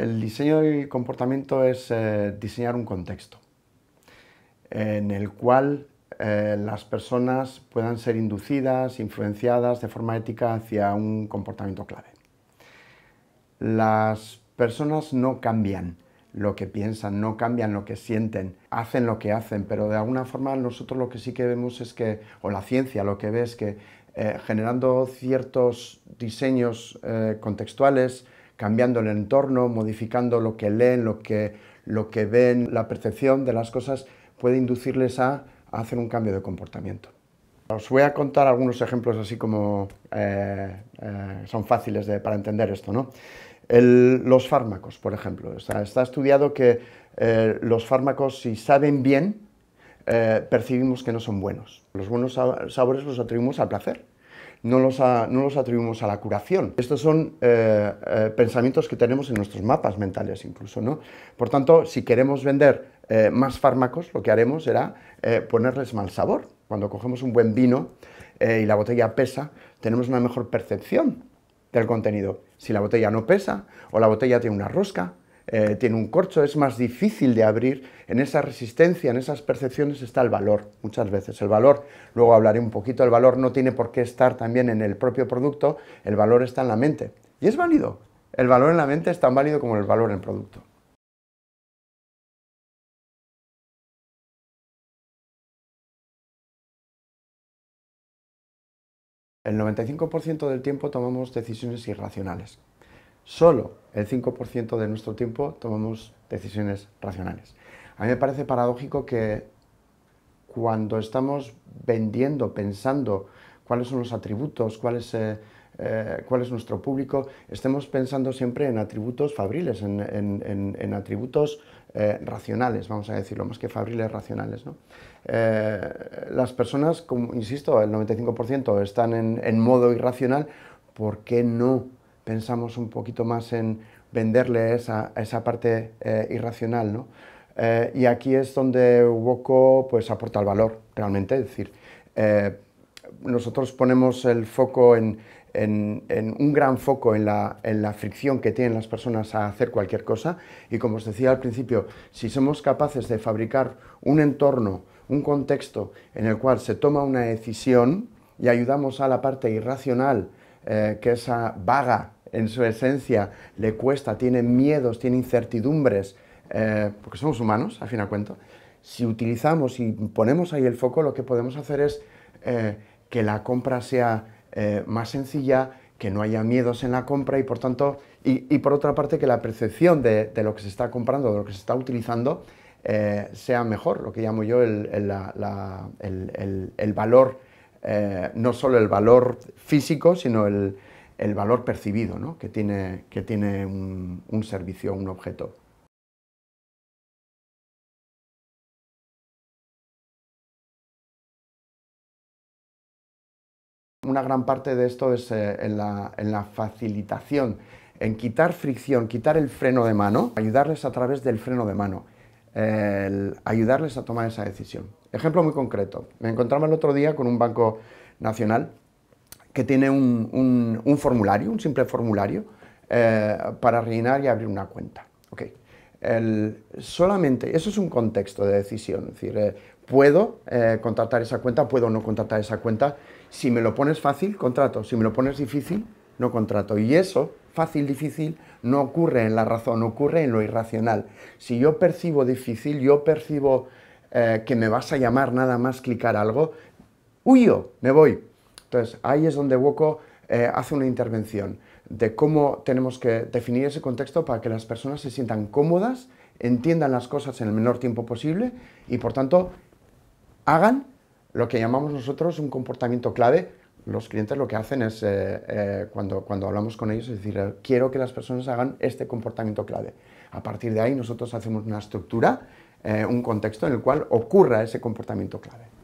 El diseño del comportamiento es eh, diseñar un contexto en el cual eh, las personas puedan ser inducidas, influenciadas de forma ética hacia un comportamiento clave. Las personas no cambian lo que piensan, no cambian lo que sienten, hacen lo que hacen, pero de alguna forma nosotros lo que sí que vemos es que, o la ciencia lo que ve es que eh, generando ciertos diseños contextuales, cambiando el entorno, modificando lo que leen, lo que, lo que ven, la percepción de las cosas, puede inducirles a, hacer un cambio de comportamiento. Os voy a contar algunos ejemplos así como eh, eh, son fáciles de, para entender esto. ¿no? los fármacos, por ejemplo. está estudiado que eh, los fármacos, si saben bien, percibimos que no son buenos. Los buenos sabores los atribuimos al placer no los, atribuimos a la curación. Estos son eh, eh, pensamientos que tenemos en nuestros mapas mentales incluso. ¿no? Por tanto, si queremos vender eh, más fármacos, lo que haremos será ponerles mal sabor. Cuando cogemos un buen vino y la botella pesa, tenemos una mejor percepción del contenido. Si la botella no pesa o la botella tiene una rosca, eh, tiene un corcho, es más difícil de abrir. En esa resistencia, en esas percepciones está el valor, muchas veces. El valor, luego hablaré un poquito, el valor no tiene por qué estar también en el propio producto, el valor está en la mente. Y es válido. El valor en la mente es tan válido como el valor en el producto. El 95% del tiempo tomamos decisiones irracionales solo el 5% de nuestro tiempo tomamos decisiones racionales. A mí me parece paradójico que cuando estamos vendiendo, pensando cuáles son los atributos, eh, eh, cuál es, nuestro público, estemos pensando siempre en atributos fabriles, en, atributos eh, racionales, vamos a decirlo, más que fabriles, racionales. las personas, como insisto, el 95% están en modo irracional, ¿por qué no? pensamos un poquito más en venderle esa, esa parte eh, irracional, eh, y aquí es donde Woco pues, aporta el valor, realmente. Es decir, eh, nosotros ponemos el foco en, un gran foco en la, en la, fricción que tienen las personas a hacer cualquier cosa. Y como os decía al principio, si somos capaces de fabricar un entorno, un contexto en el cual se toma una decisión y ayudamos a la parte irracional eh, que esa vaga en su esencia le cuesta, tiene miedos, tiene incertidumbres, eh, porque somos humanos, a fin al cuento. si utilizamos y ponemos ahí el foco, lo que podemos hacer es eh, que la compra sea más sencilla, que no haya miedos en la compra y por tanto, y, por otra parte, que la percepción de, lo que se está comprando, de lo que se está utilizando, sea mejor, lo que llamo yo el valor eh, no solo el valor físico, sino el, valor percibido que tiene, un, servicio, un objeto. Una gran parte de esto es eh, en la facilitación, en quitar fricción, quitar el freno de mano, ayudarles a través del freno de mano el ayudarles a tomar esa decisión. Ejemplo muy concreto. Me encontraba el otro día con un banco nacional que tiene un, formulario, un simple formulario, eh, para rellenar y abrir una cuenta. solamente, eso es un contexto de decisión, decir, eh, puedo eh, contratar esa cuenta, puedo no contratar esa cuenta, si me lo pones fácil, contrato, si me lo pones difícil, no contrato. Y eso fácil, difícil, no ocurre en la razón, ocurre en lo irracional. Si yo percibo difícil, yo percibo eh, que me vas a llamar nada más clicar algo, huyo, me voy. Entonces, ahí es donde Woco eh, hace una intervención de cómo tenemos que definir ese contexto para que las personas se sientan cómodas, entiendan las cosas en el menor tiempo posible y, por tanto, hagan lo que llamamos nosotros un comportamiento clave los clientes lo que hacen es, eh, eh, cuando, hablamos con ellos, es decir, eh, quiero que las personas hagan este comportamiento clave. A partir de ahí nosotros hacemos una estructura, un contexto en el cual ocurra ese comportamiento clave.